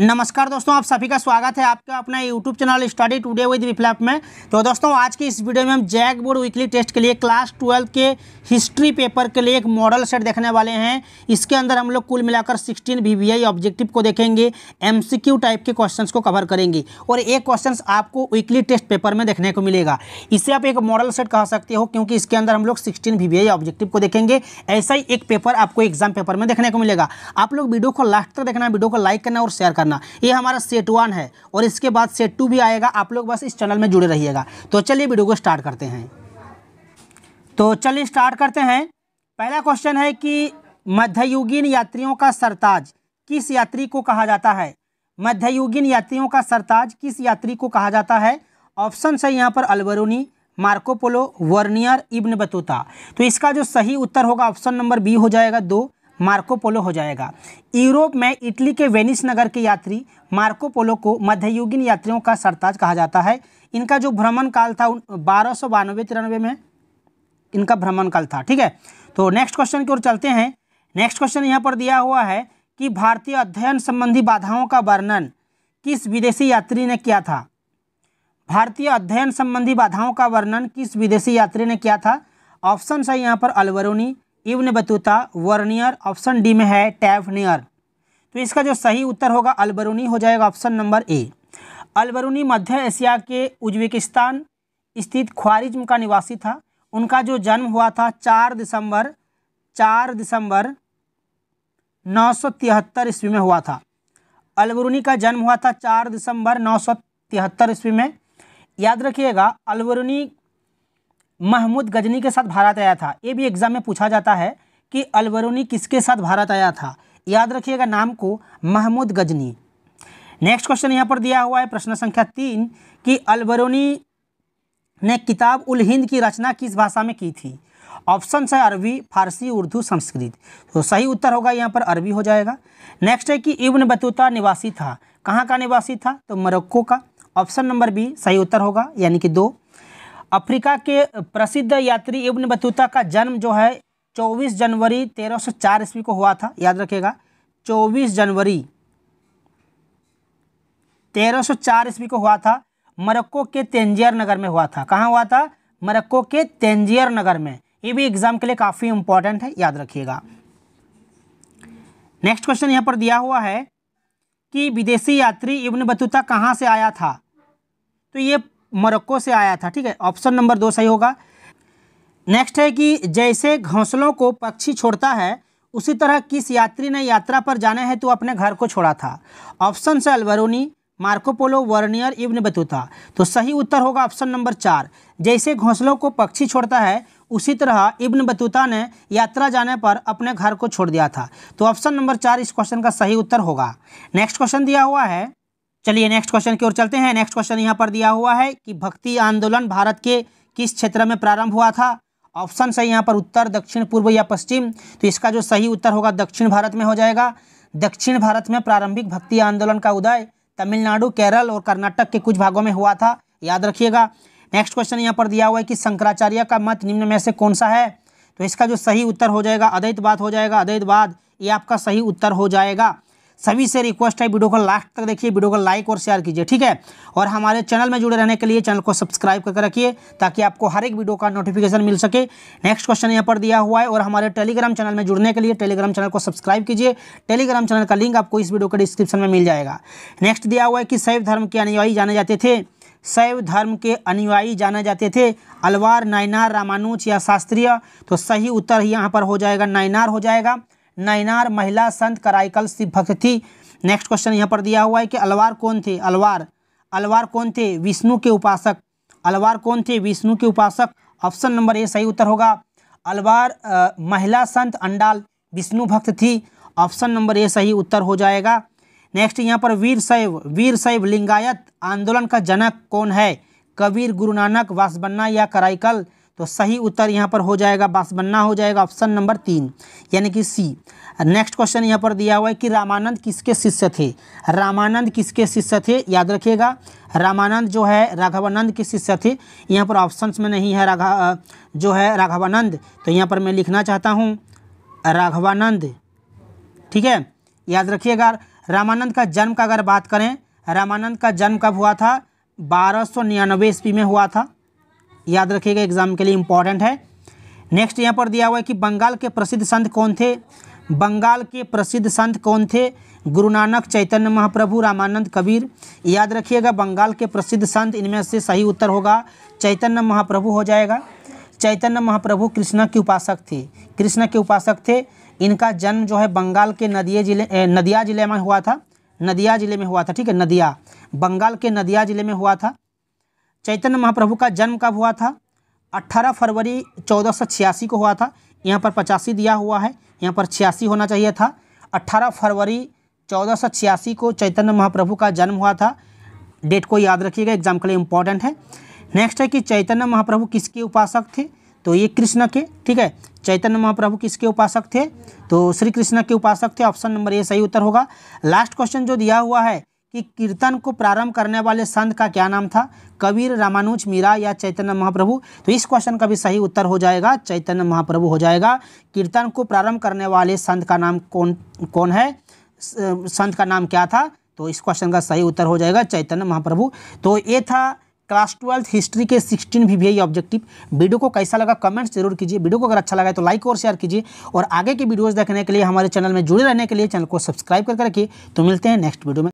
नमस्कार दोस्तों आप सभी का स्वागत है आपका अपना YouTube channel study today with Viplap में तो दोस्तों आज की इस वीडियो में हम जैक बोर्ड वीकली टेस्ट के लिए क्लास ट्वेल्व के हिस्ट्री पेपर के लिए एक मॉडल सेट देखने वाले हैं इसके अंदर हम लोग कुल मिलाकर 16 वी ऑब्जेक्टिव को देखेंगे एम टाइप के क्वेश्चन को कवर करेंगे और एक क्वेश्चन आपको वीकली टेस्ट पेपर में देखने को मिलेगा इसे आप एक मॉडल सेट कह सकते हो क्योंकि इसके अंदर हम लोग सिक्सटीन वी ऑब्जेक्टिव को देखेंगे ऐसा ही एक पेपर आपको एग्जाम पेपर में देखने को मिलेगा आप लोग वीडियो को लास्ट तक देखना वीडियो को लाइक करना और शेयर करना करना ये हमारा सेट वन है और इसके बाद सेट टू भी आएगा आप लोग बस इस चैनल में जुड़े रहिएगा तो चलिए वीडियो को स्टार्ट करते हैं तो चलिए स्टार्ट करते हैं पहला क्वेश्चन है कि मध्ययुगीन यात्रियों का सरताज किस यात्री को कहा जाता है मध्ययुगीन यात्रियों का सरताज किस यात्री को कहा जाता है ऑप्शन है यहाँ पर Alberuni Marco Polo Bernier Ibn Battuta तो इसका जो सही उत्तर होगा ऑप्शन नंबर बी हो जाएगा दो मार्कोपोलो हो जाएगा यूरोप में इटली के वेनिस नगर के यात्री मार्कोपोलो को मध्ययुगीन यात्रियों का सरताज कहा जाता है इनका जो भ्रमण काल था बारह सौ बानवे तिरानवे में इनका भ्रमण काल था ठीक है तो नेक्स्ट क्वेश्चन की ओर चलते हैं नेक्स्ट क्वेश्चन यहाँ पर दिया हुआ है कि भारतीय अध्ययन संबंधी बाधाओं का वर्णन किस विदेशी यात्री ने किया था भारतीय अध्ययन संबंधी बाधाओं का वर्णन किस विदेशी यात्री ने किया था ऑप्शन है यहाँ पर Alberuni Ibn Battuta Bernier option D में है टैफनियर तो इसका जो सही उत्तर होगा अलबरूनी हो जाएगा ऑप्शन नंबर ए अलबरूनी मध्य एशिया के उज्बेकिस्तान स्थित ख्वारिज्म का निवासी था उनका जो जन्म हुआ था चार दिसंबर चार दिसंबर नौ सौ तिहत्तर ईस्वी में हुआ था अलबरूनी का जन्म हुआ था चार दिसंबर नौ सौ तिहत्तर ईस्वी में याद रखिएगा अलबरूनी महमूद गजनी के साथ भारत आया था ये भी एग्ज़ाम में पूछा जाता है कि अलबरूनी किसके साथ भारत आया था याद रखिएगा नाम को महमूद गजनी नेक्स्ट क्वेश्चन यहाँ पर दिया हुआ है प्रश्न संख्या तीन कि अलबरूनी ने किताब उल हिंद की रचना किस भाषा में की थी ऑप्शन है अरबी फारसी उर्दू संस्कृत तो सही उत्तर होगा यहाँ पर अरबी हो जाएगा नेक्स्ट है कि इब्न बतूता निवासी था कहाँ का निवासी था तो मरक्को का ऑप्शन नंबर बी सही उत्तर होगा यानी कि दो अफ्रीका के प्रसिद्ध यात्री इब्न बतूता का जन्म जो है 24 जनवरी 1304 ईस्वी को हुआ था याद रखेगा 24 जनवरी 1304 ईस्वी को हुआ था मरक्को के तेंजियर नगर में हुआ था कहाँ हुआ था मरक्को के तेंजियर नगर में ये भी एग्जाम के लिए काफ़ी इंपॉर्टेंट है याद रखिएगा नेक्स्ट क्वेश्चन यहाँ पर दिया हुआ है कि विदेशी यात्री इब्न बतूता कहाँ से आया था तो ये मोरक्को से आया था ठीक है ऑप्शन नंबर दो सही होगा नेक्स्ट है कि जैसे घोंसलों को पक्षी छोड़ता है उसी तरह किस यात्री ने यात्रा पर जाने हेतु तो अपने घर को छोड़ा था ऑप्शन से Alberuni Marco Polo Bernier Ibn Battuta तो सही उत्तर होगा ऑप्शन नंबर चार जैसे घोंसलों को पक्षी छोड़ता है उसी तरह इब्न बतूता ने यात्रा जाने पर अपने घर को छोड़ दिया था तो ऑप्शन नंबर चार इस क्वेश्चन का सही उत्तर होगा नेक्स्ट क्वेश्चन दिया हुआ है चलिए नेक्स्ट क्वेश्चन की ओर चलते हैं नेक्स्ट क्वेश्चन यहाँ पर दिया हुआ है कि भक्ति आंदोलन भारत के किस क्षेत्र में प्रारंभ हुआ था ऑप्शन सही यहाँ पर उत्तर दक्षिण पूर्व या पश्चिम तो इसका जो सही उत्तर होगा दक्षिण भारत में हो जाएगा दक्षिण भारत में प्रारंभिक भक्ति आंदोलन का उदय तमिलनाडु केरल और कर्नाटक के कुछ भागों में हुआ था याद रखिएगा नेक्स्ट क्वेश्चन यहाँ पर दिया हुआ है कि शंकराचार्य का मत निम्न में से कौन सा है तो इसका जो सही उत्तर हो जाएगा अद्वैतवाद हो जाएगा अद्वैतवाद ये आपका सही उत्तर हो जाएगा सभी से रिक्वेस्ट है वीडियो को लास्ट तक देखिए वीडियो को लाइक और शेयर कीजिए ठीक है और हमारे चैनल में जुड़े रहने के लिए चैनल को सब्सक्राइब करके रखिए ताकि आपको हर एक वीडियो का नोटिफिकेशन मिल सके नेक्स्ट क्वेश्चन यहाँ पर दिया हुआ है और हमारे टेलीग्राम चैनल में जुड़ने के लिए टेलीग्राम चैनल को सब्सक्राइब कीजिए टेलीग्राम चैनल का लिंक आपको इस वीडियो के डिस्क्रिप्शन में मिल जाएगा नेक्स्ट दिया हुआ है कि शैव धर्म के अनुयायी जाने जाते थे शैव धर्म के अनुयायी जाने जाते थे अलवार नायनार रामानुज या शास्त्रीय तो सही उत्तर यहाँ पर हो जाएगा नायनार हो जाएगा नयनार महिला संत कराइकल शिव भक्त थी नेक्स्ट क्वेश्चन यहाँ पर दिया हुआ है कि अलवार कौन थे अलवार अलवार कौन थे विष्णु के उपासक अलवार कौन थे विष्णु के उपासक ऑप्शन नंबर ए सही उत्तर होगा अलवार आ, महिला संत अंडाल विष्णु भक्त थी ऑप्शन नंबर ए सही उत्तर हो जाएगा नेक्स्ट यहाँ पर वीर शैव वीर शैव लिंगायत आंदोलन का जनक कौन है कबीर गुरु नानक वासबन्ना या कराइकल तो सही उत्तर यहाँ पर हो जाएगा बांसबन्ना हो जाएगा ऑप्शन नंबर तीन यानी कि सी नेक्स्ट क्वेश्चन यहाँ पर दिया हुआ है कि रामानंद किसके शिष्य थे रामानंद किसके शिष्य थे याद रखिएगा रामानंद जो है राघवानंद के शिष्य थे यहाँ पर ऑप्शंस में नहीं है राघा जो है राघवानंद तो यहाँ पर मैं लिखना चाहता हूँ राघवानंद ठीक है याद रखिएगा रामानंद का जन्म का अगर बात करें रामानंद का जन्म कब हुआ था बारह सौ निन्यानवे ईस्वी में हुआ था याद रखिएगा एग्जाम के लिए इम्पॉर्टेंट है नेक्स्ट यहाँ पर दिया हुआ है कि बंगाल के प्रसिद्ध संत कौन थे बंगाल के प्रसिद्ध संत कौन थे गुरु नानक चैतन्य महाप्रभु रामानंद कबीर याद रखिएगा बंगाल के प्रसिद्ध संत इनमें से सही उत्तर होगा चैतन्य महाप्रभु हो जाएगा चैतन्य महाप्रभु कृष्णा के उपासक थे कृष्ण के उपासक थे इनका जन्म जो है बंगाल के नदिया जिले नदिया जिले में हुआ था नदिया जिले में हुआ था ठीक है नदिया बंगाल के नदिया जिले में हुआ था चैतन्य महाप्रभु का जन्म कब हुआ था 18 फरवरी चौदह को हुआ था यहाँ पर पचासी दिया हुआ है यहाँ पर छियासी होना चाहिए था 18 फरवरी चौदह को चैतन्य महाप्रभु का जन्म हुआ था डेट को याद रखिएगा एग्जाम के लिए इम्पॉर्टेंट है नेक्स्ट है कि चैतन्य महाप्रभु किसके उपासक थे तो ये कृष्ण के ठीक है चैतन्य महाप्रभु किसके उपासक थे तो श्री कृष्ण के उपासक थे ऑप्शन नंबर ए सही उत्तर होगा लास्ट क्वेश्चन जो दिया हुआ है कि कीर्तन को प्रारंभ करने वाले संत का क्या नाम था कबीर रामानुज मीरा या चैतन्य महाप्रभु तो इस क्वेश्चन का भी सही उत्तर हो जाएगा चैतन्य महाप्रभु हो जाएगा कीर्तन को प्रारंभ करने वाले संत का नाम कौन कौन है संत का नाम क्या था तो इस क्वेश्चन का सही उत्तर हो जाएगा चैतन्य महाप्रभु तो ये था क्लास ट्वेल्थ हिस्ट्री के सिक्सटीन भी वी ऑब्जेक्टिव वीडियो को कैसा लगा कमेंट्स जरूर कीजिए वीडियो को अगर अच्छा लगा तो लाइक और शेयर कीजिए और आगे की वीडियोस देखने के लिए हमारे चैनल में जुड़े रहने के लिए चैनल को सब्सक्राइब कर रखिए तो मिलते हैं नेक्स्ट वीडियो में